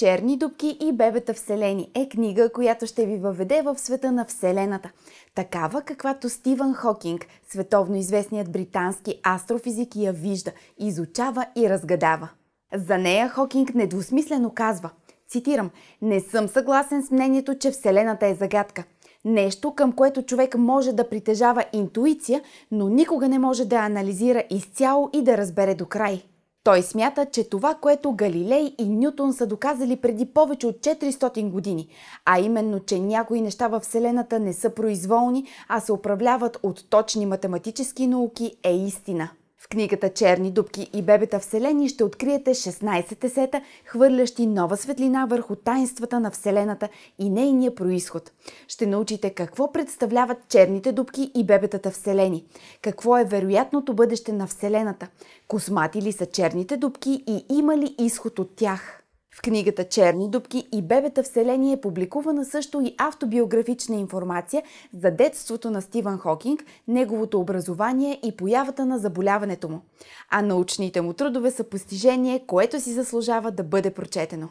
Черни дубки и бебета вселени е книга, която ще ви въведе в света на Вселената. Такава, каквато Стивън Хокинг, световно известният британски астрофизик, я вижда, изучава и разгадава. За нея Хокинг недвусмислено казва, цитирам, «Не съм съгласен с мнението, че Вселената е загадка. Нещо, към което човек може да притежава интуиция, но никога не може да анализира изцяло и да разбере до край». Той смята, че това, което Галилей и Нютон са доказали преди повече от 400 години, а именно, че някои неща във Вселената не са произволни, а се управляват от точни математически науки, е истина. В книгата Черни дубки и бебета Вселени ще откриете 16 есета, хвърлящи нова светлина върху таинствата на Вселената и нейния происход. Ще научите какво представляват черните дубки и бебетата Вселени, какво е вероятното бъдеще на Вселената, космати ли са черните дубки и има ли изход от тях – в книгата Черни дубки и Бебета вселение е публикувана също и автобиографична информация за детството на Стивън Хокинг, неговото образование и появата на заболяването му. А научните му трудове са постижение, което си заслужава да бъде прочетено.